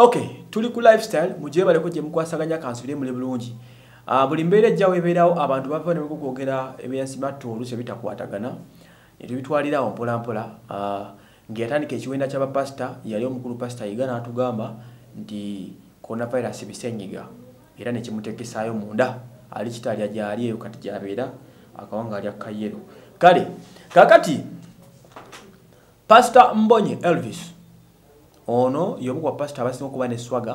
okay tuli ku lifestyle mujje baleko gye mukwasaganya kansubire mule bulungi uh, buli mbeera ejjawo ebeerawo abantu bava ne bekokwogera ebyansi battulu kye bitakwatagana ne tubitwalirawo mpola mpola uh, ah, ngeyatandika ekiwenda kyabapasita yali omukulu pasita yiga n'atugamba nti konavirasi bisenyiga era nekimutekesaayo munda ali kitalya gyali eyo kati gyabeera akawanga alya kayero kale kakati pasita mbonye elvis ono y'omu ku bapasita abasinga okuba neswaga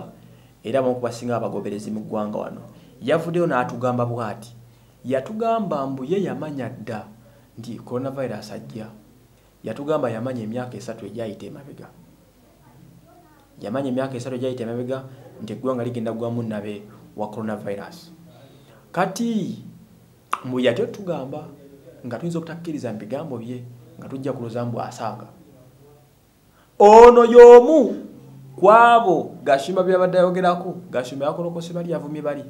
era bamu ku basinga abagoberezi mu ggwanga wano yavuddeyo n'atugamba bwati yatugamba mbu ye yamanya dda nti coronavirus ajja yatugamba yamanya emyaka esatu egyayita emabega yamanya emyaka esatu egyayita emabega nti eggwanga ligenda gwamu nabe wa coronavirus kati mbu yatyo tugamba nga tuyinza okutakkiriza mu bigambo bye nga tujja kuloza mbu asaaga ono yomu kwabo gashima byabadde ayogerako gashima yakolokose bali avumye bali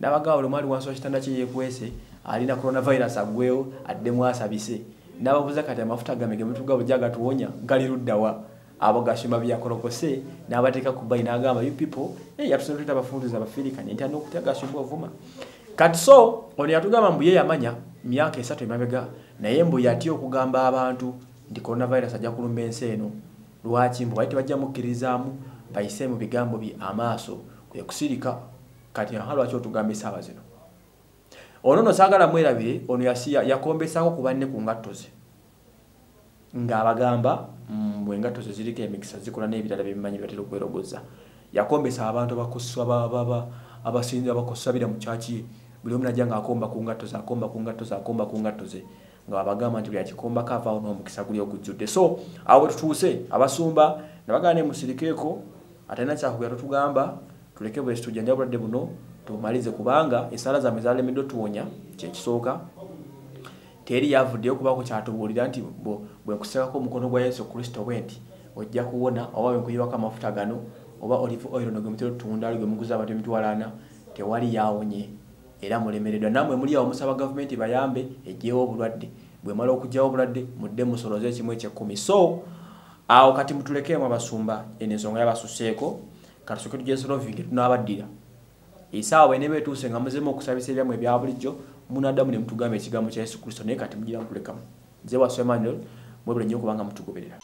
nabagawa olumu ali wansi wakitanda kyeyekwese alina coronavirus aggweo addemu asabise nabavuza kati amafuta gamegemetugabujagatuwonya galiruddawa abo gashima byakolokose nabateeka kubai nagamba youpeople eh, yatusenetta abafunduzi abafirika nenti alina okutya gashimba ovuma kati so ono yatugamba mbu yeyamanya myaka esatu emabega naye mbu yatya okugamba abantu nti coronavirus ajja kulumba ensi eno lwaki mbu bali tebajja mukkirizaamu bayise mu bigambo bye amaaso kwe kusirika kati aha lwaki otugamba esaawa zino ono ono saagala mwerabire ono yakombesaako ku banne ku ngatto ze ng'abagamba mm, bwe ngatto ze ziriko emikisa zikola n'ebirala byebimanyi byatera okwerogoza yakombesa abantu abasinzi abakosabira mu kyaki buli omu najja ng'akomba ku ngatto ze akomba ku ngatto ze akomba ku ngatto ze ng'abagamba nti buli akikomba kavaawo n'omukisa guli ogujjudde so awo wetutuuse abasumba nabagaa nemusirikeeko atalina kyakugera totugamba tuleke bwesi tujjanja bulwadde buno tumalize kubanga esaala zamwe zalemeddwa otuwonya kyekisooka teeri yavuddeyo kubaku kyatubuulira nti bwenkusekako omukono gwa yesu kristo bwe nti ojja kuwona oba wenkuyiwako amafuta gano oba olive oiro nogemutero tutundalo gemuguza abantu emitwalana tewali yawonye era mulemereddwa nammwe muli awo musaba gavumenti bayambe ejjewo obulwadde bwe mala okugjawo obulwadde mudde musoloze ekimu ekyekkumi so awo kati mutulekeemu abasumba eno ensonga yabasuseeko katusoke tujesolovinge tunaabaddira esaawa bwenebe etuuse nga muzemu okusabisa ebyammwe ebya bulijjo munaddamu ne mutugamba ekigambo kya yesu kristo naye kati mugira mutulekamu nze wa semanuel mwebulenyo okubanga mutugoberera